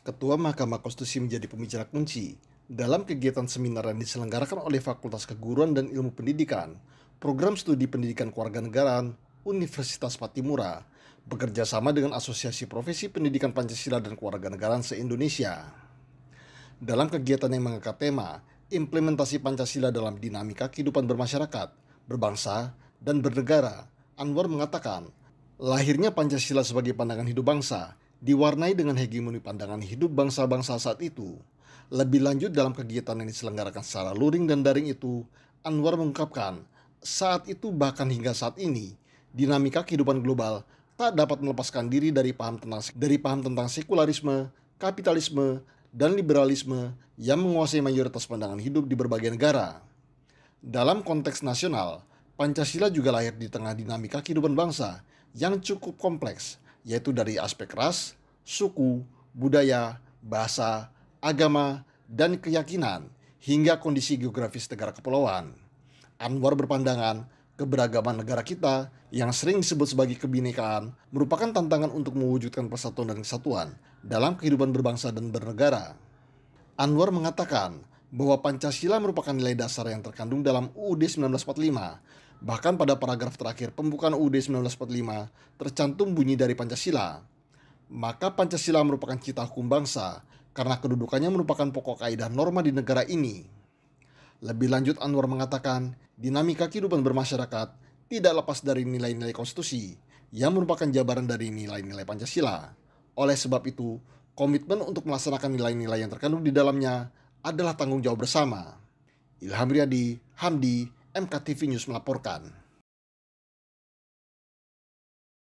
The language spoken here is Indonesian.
Ketua Mahkamah Konstitusi menjadi pembicara kunci dalam kegiatan seminar yang diselenggarakan oleh Fakultas Keguruan dan Ilmu Pendidikan, Program Studi Pendidikan Kewarganegaraan Universitas Patimura, bekerja sama dengan Asosiasi Profesi Pendidikan Pancasila dan Kewarganegaraan se-Indonesia. Dalam kegiatan yang mengangkat tema implementasi Pancasila dalam dinamika kehidupan bermasyarakat, berbangsa, dan bernegara, Anwar mengatakan, lahirnya Pancasila sebagai pandangan hidup bangsa diwarnai dengan hegemoni pandangan hidup bangsa-bangsa saat itu. Lebih lanjut dalam kegiatan yang diselenggarakan secara luring dan daring itu, Anwar mengungkapkan, saat itu bahkan hingga saat ini, dinamika kehidupan global tak dapat melepaskan diri dari paham tentang dari paham tentang sekularisme, kapitalisme, dan liberalisme yang menguasai mayoritas pandangan hidup di berbagai negara. Dalam konteks nasional, Pancasila juga lahir di tengah dinamika kehidupan bangsa yang cukup kompleks yaitu dari aspek ras, suku, budaya, bahasa, agama, dan keyakinan hingga kondisi geografis negara kepulauan. Anwar berpandangan keberagaman negara kita yang sering disebut sebagai kebinekaan merupakan tantangan untuk mewujudkan persatuan dan kesatuan dalam kehidupan berbangsa dan bernegara. Anwar mengatakan bahwa Pancasila merupakan nilai dasar yang terkandung dalam UUD 1945 Bahkan pada paragraf terakhir pembukaan UUD 1945 tercantum bunyi dari Pancasila. Maka Pancasila merupakan cita hukum bangsa karena kedudukannya merupakan pokok kaidah norma di negara ini. Lebih lanjut Anwar mengatakan, dinamika kehidupan bermasyarakat tidak lepas dari nilai-nilai konstitusi yang merupakan jabaran dari nilai-nilai Pancasila. Oleh sebab itu, komitmen untuk melaksanakan nilai-nilai yang terkandung di dalamnya adalah tanggung jawab bersama. Ilham Riyadi, Hamdi, MKTV News melaporkan.